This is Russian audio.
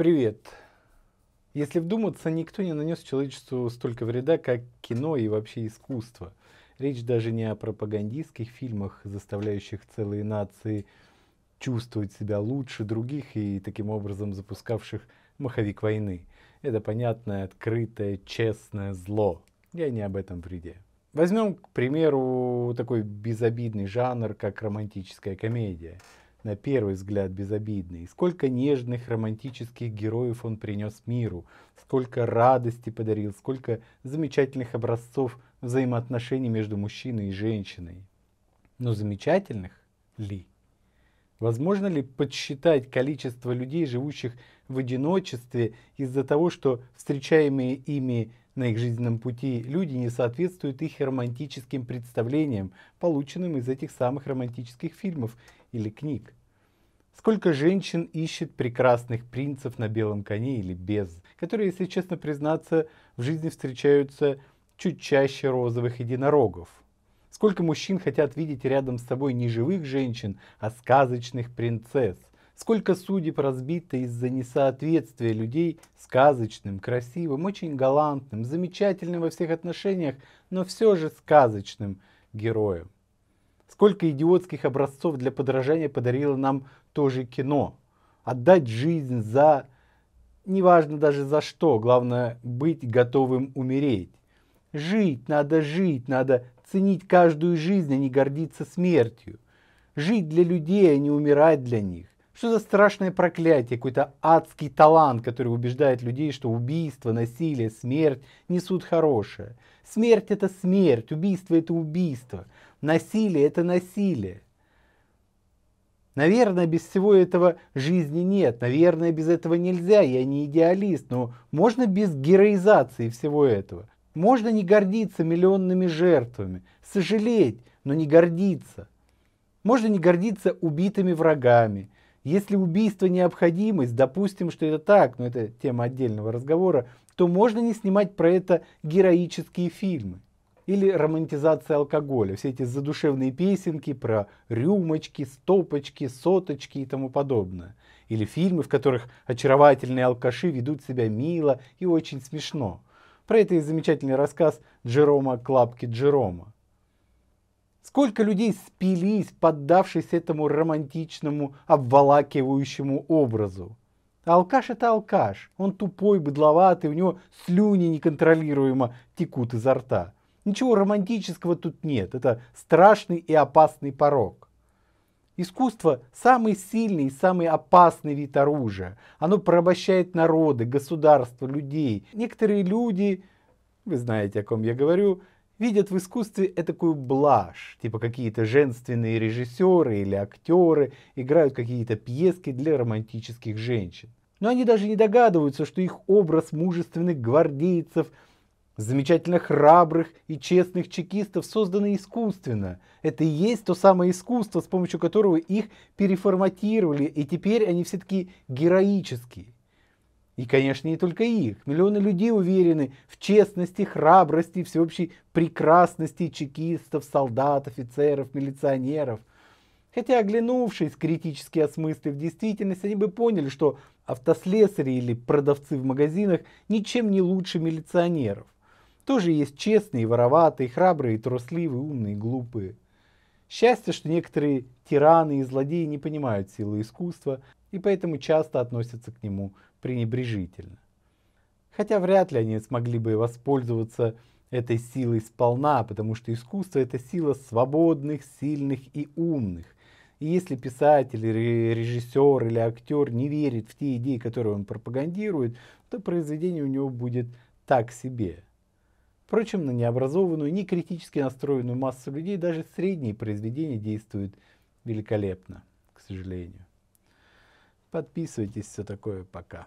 Привет. Если вдуматься, никто не нанес человечеству столько вреда, как кино и вообще искусство. Речь даже не о пропагандистских фильмах, заставляющих целые нации чувствовать себя лучше других и таким образом запускавших маховик войны. Это понятное, открытое, честное зло. Я не об этом вреде. Возьмем, к примеру, такой безобидный жанр, как романтическая комедия на первый взгляд безобидный, сколько нежных романтических героев он принес миру, сколько радости подарил, сколько замечательных образцов взаимоотношений между мужчиной и женщиной. Но замечательных ли? Возможно ли подсчитать количество людей, живущих в одиночестве из-за того, что встречаемые ими на их жизненном пути люди не соответствуют их романтическим представлениям, полученным из этих самых романтических фильмов или книг. Сколько женщин ищет прекрасных принцев на белом коне или без, которые, если честно признаться, в жизни встречаются чуть чаще розовых единорогов. Сколько мужчин хотят видеть рядом с собой не живых женщин, а сказочных принцесс. Сколько судеб разбито из-за несоответствия людей сказочным, красивым, очень галантным, замечательным во всех отношениях, но все же сказочным героем. Сколько идиотских образцов для подражания подарило нам тоже кино. Отдать жизнь за... Неважно даже за что, главное быть готовым умереть. Жить надо жить, надо ценить каждую жизнь, а не гордиться смертью. Жить для людей, а не умирать для них. Что за страшное проклятие, какой-то адский талант, который убеждает людей, что убийство, насилие, смерть несут хорошее. Смерть это смерть, убийство это убийство, насилие это насилие. Наверное, без всего этого жизни нет, наверное, без этого нельзя, я не идеалист, но можно без героизации всего этого. Можно не гордиться миллионными жертвами, сожалеть, но не гордиться. Можно не гордиться убитыми врагами, если убийство необходимость, допустим, что это так, но это тема отдельного разговора, то можно не снимать про это героические фильмы. Или романтизация алкоголя, все эти задушевные песенки про рюмочки, стопочки, соточки и тому подобное. Или фильмы, в которых очаровательные алкаши ведут себя мило и очень смешно. Про это и замечательный рассказ Джерома Клапки Джерома. Сколько людей спились, поддавшись этому романтичному, обволакивающему образу. алкаш это алкаш. Он тупой, быдловатый, у него слюни неконтролируемо текут изо рта. Ничего романтического тут нет. Это страшный и опасный порог. Искусство – самый сильный и самый опасный вид оружия. Оно порабощает народы, государства, людей. Некоторые люди, вы знаете, о ком я говорю, видят в искусстве этакую блажь, типа какие-то женственные режиссеры или актеры играют какие-то пьески для романтических женщин. Но они даже не догадываются, что их образ мужественных гвардейцев, замечательно храбрых и честных чекистов создан искусственно. Это и есть то самое искусство, с помощью которого их переформатировали, и теперь они все-таки героические. И, конечно, не только их. Миллионы людей уверены в честности, храбрости, всеобщей прекрасности чекистов, солдат, офицеров, милиционеров. Хотя, оглянувшись, критически осмыслив действительность, они бы поняли, что автослесари или продавцы в магазинах ничем не лучше милиционеров. Тоже есть честные, вороватые, храбрые, трусливые, умные, глупые. Счастье, что некоторые тираны и злодеи не понимают силы искусства и поэтому часто относятся к нему пренебрежительно. Хотя вряд ли они смогли бы воспользоваться этой силой сполна, потому что искусство – это сила свободных, сильных и умных. И если писатель, режиссер или актер не верит в те идеи, которые он пропагандирует, то произведение у него будет так себе. Впрочем, на необразованную, не критически настроенную массу людей даже средние произведения действуют великолепно, к сожалению. Подписывайтесь, все такое, пока.